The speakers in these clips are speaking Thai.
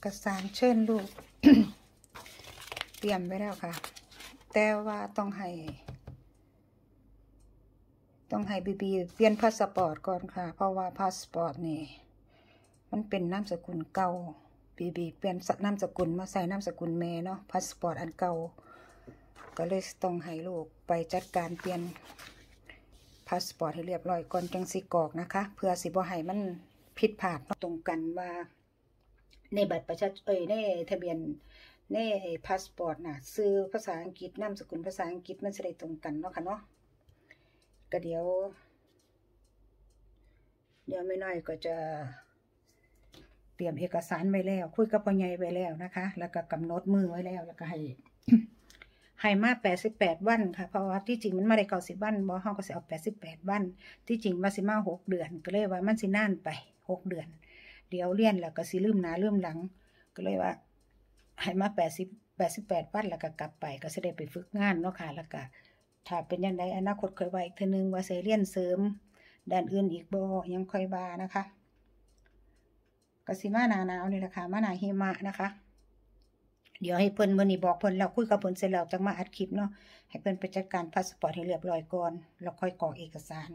อกสารเชิญลูก เตรียมไว้แล้วค่ะ แต่ว่าต้องให้ต้องให้บีบีเปลี่ยนพาสปอร์ตก่อนค่ะ เพราะว่าพาสปอร์ตนี่ มันเป็นนามสกุลเก่าบีบีเปลี่ยนนามสกุลมาใส่นามสกุลแม่เนาะพาสปอร์ตอันเก่าก็เลยต้องให้ลูกไปจัดการเปลี่ยนพาสปอร์ตให้เรียบร้อยก่อนจังสิกอกนะคะ เพื่อสิบ่ให้มันผิดพลาดตรงกันว่าในบัตรประชาชนเอ้ยในทะเบียน ในพาสปอร์ตนะซื้อภาษาอังกฤษนามสกุลภาษาอังกฤษมันจะได้ตรงกันเนาะค่ะเนาะก็เดี๋ยวเดี๋ยวไม่น้อยก็จะ เตรียมเอกสารไว้แล้ว คุยกับพ่อใหญ่ไว้แล้วนะคะ แล้วก็กำหนดมือไว้แล้วแล้วก็ให้ ให้มาแปดสิบแปดวันค่ะเพราะว่าที่จริงมันมาได้เก้าสิบวันบอห้องก็เสียเอาแปดสิบแปดวัน ที่จริงมาสิมาหกเดือน ก็เลยว่ามันสินานไปหกเดือนเดี๋ยวเลียนแล้วก็สิลืมหน้าลืมหลังก็เลยว่า ให้มาแปดสิบแปดสิบแปดวันแล้วก็กลับ ไปก็จะได้ไปฝึกงานเนาะค่ะแล้วก็ถ้าเป็นยังไงอนาคตค่อยว่าอีกเทนึงว่าเซเลียนเสริมด้านอื่นอีกบ่ยังค่อยว่านะคะก็สิมาหนาหนาวนี่แหละค่ะมาหนาหิมะนะคะ เดี๋ยวให้เพิ่นเมื่อนี้บอกเพิ่นเราคุยกับเพิ่นเสร็จแล้วจังมาอัดคลิปเนาะให้เพิ่นไปจัดการพาสปอร์ตให้เรียบร้อยก่อน แล้วค่อยกรอกเอกสาร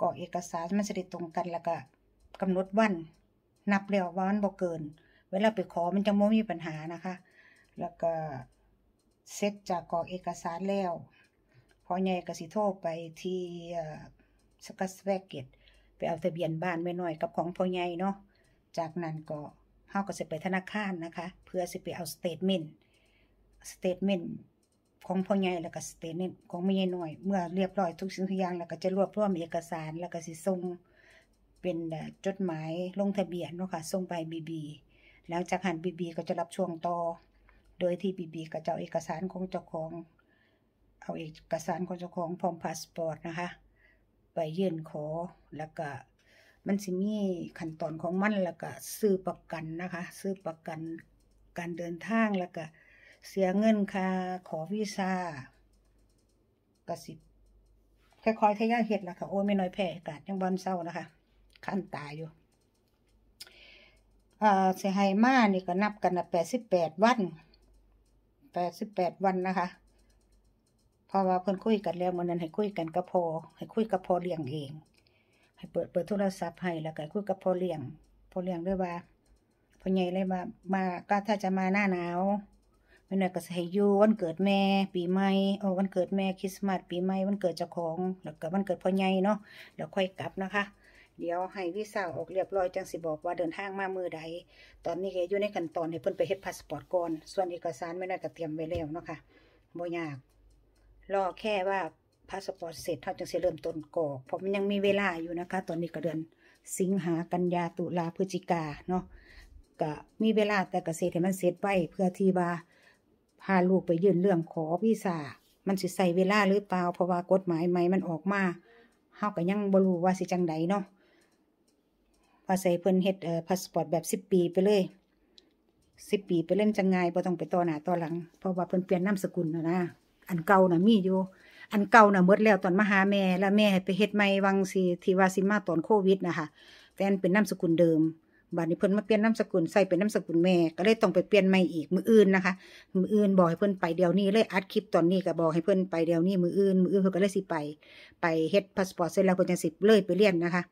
กรอกเอกสารมันจะได้ตรงกันแล้วก็กำหนดวันนับแล้วว่ามันบกเกินเวลาไปขอมันจะไม่มีปัญหานะคะ แล้วก็เซ็ตจากกรอกเอกสารแล้วพอใหญ่กสิโทรไปที่สกัสแวกเกตไปเอาทะเบียนบ้านไม่หน่อยกับของพ่อใหญ่เนาะจากนั้นก็เฮาก็สิไปธนาคารนะคะ เพื่อสิไปเอาสเตทเมนต์สเตทเมนต์ของพ่อใหญ่แล้ว ก็สเตทเมนต์ของแม่ใหญ่หน่อยเมื่อเรียบร้อยทุกสิ่งทุกอย่างแล้วก็จะรวบรวมเอกสารแล้วก็สิส่งเป็นจดหมายลงทะเบียนเนาะค่ะส่งไปบีบีหลังจากหันบีบีก็จะรับช่วงต่อโดยที่บีบีก็จะเอาเอกสารของเจ้าของเอาเอกสารของเจ้าของพร้อมพาสปอร์ตนะคะไปยื่นขอแล้วก็มันสิมีขั้นตอนของมันแล้วก็ซื้อประกันนะคะ ซื้อประกันการเดินทางแล้วก็เสียเงินค่าขอวีซ่ากระสิบค่อยๆทยอยเหตุละค่ะโอ้ไม่น้อยแพ่อากาศยังบอนเศร้านะคะขั้นตายอยู่อ่เสียหายมานี่ก็นับกันนะแปดสิบแปดวันแปดสิบแปดวันนะคะ พอว่าเพิ่นคุยกันแล้วมันนั้นให้คุยกันก็พอให้คุยกับพอเลี้ยงเอง ให้เปิดเปิดโทรศัพท์ให้แล้วก็คุยกับพอเลี้ยงพอเลี้ยงด้วยว่าพอใหญ่เลยว่ามาก็ถ้าจะมาหน้าหนาวมันน่ะก็ใส่ยูวันเกิดแม่ปีใหม่โอ้วันเกิดแม่คริสต์มาสปีใหม่ วันเกิดเจ้าของ แล้วก็วันเกิดพ่อใหญ่เนาะ แล้วค่อยกลับนะคะเดี๋ยวให้วีซ่าออกเรียบร้อยจังสิบอกว่าเดินทางมามือใดตอนนี้ก็อยู่ในขั้นตอนให้เพิ่นไปเฮ็ดพาสปอร์ตก่อน ส่วนเอกสารไม่น่ากะเตรียมไว้แล้วเนาะค่ะบ่ยาก รอแค่ว่าพาสปอร์ตเสร็จเท่าจังสะเริ่มต้นกอกเพราะมันยังมีเวลาอยู่นะคะตอนนี้ก็เดือนสิงหากันยาตุลาพฤศจิกาเนาะ ก็มีเวลาแต่กเกษตรให้มันเสร็จไว้เพื่อที่ว่าพาลูกไปยื่นเรื่องขอวีซ่ามันสิใส่เวลาหรือเปล่าเพราะว่ากฎหมายใหม่มันออกมา เฮาก็ยังบ่รู้ว่าสิจังไดเนาะภาส่เพิ่นเฮ็ดเออพาสปอร์ตแบบสิบปีไปเลยสิบปีไปเล่นจังไงบ่ต้องไปต่อหน้าต่อหลังเพราะว่าเพิ่นเปลี่ยนนามสกุลนะนะอันเก่าน่ะมีอยู่อันเก่าน่ะหมดแล้วตอนมหาแม่แล้วแม่ไปเฮ็ดใหม่วังสิที่ว่าสิมาตอนโควิดนะคะแต่นเป็นนามสกุลเดิมบัดนี้เพิ่นมาเปลี่ยนนามสกุลใส่เป็นนามสกุลแม่ก็เลยต้องไปเปลี่ยนใหม่อีกมืออื่นนะคะ มืออื่นบอกให้เพิ่นไปเดี๋ยวนี้เลยอัดคลิปตอนนี้ก็บอก ให้เพิ่นไปเดี๋ยวนี้มืออื่น มืออื่นเพิ่นก็เลยสิไปไปเฮ็ดพาสปอร์ตเสร็จแล้วเพิ่นจะสิเลยไปเรียนนะคะ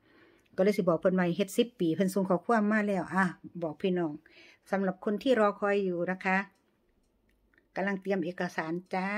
ก็เลยสิบอกเพิ่นใหม่เฮ็ดสิบปีเพิ่นส่งขอความมาแล้ว อ่ะ บอกพี่น้องสำหรับคนที่รอคอยอยู่นะคะกำลังเตรียมเอกสารจ้า